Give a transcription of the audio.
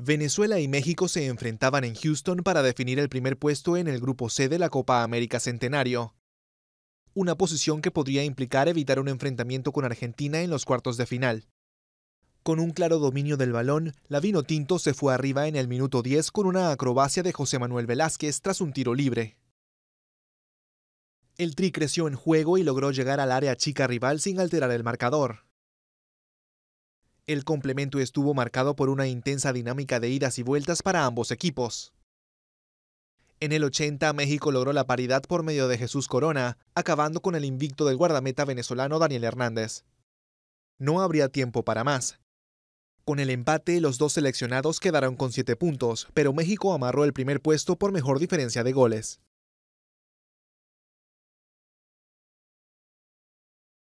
Venezuela y México se enfrentaban en Houston para definir el primer puesto en el grupo C de la Copa América Centenario. Una posición que podría implicar evitar un enfrentamiento con Argentina en los cuartos de final. Con un claro dominio del balón, Lavino Tinto se fue arriba en el minuto 10 con una acrobacia de José Manuel Velázquez tras un tiro libre. El Tri creció en juego y logró llegar al área chica rival sin alterar el marcador. El complemento estuvo marcado por una intensa dinámica de idas y vueltas para ambos equipos. En el 80, México logró la paridad por medio de Jesús Corona, acabando con el invicto del guardameta venezolano Daniel Hernández. No habría tiempo para más. Con el empate, los dos seleccionados quedaron con 7 puntos, pero México amarró el primer puesto por mejor diferencia de goles.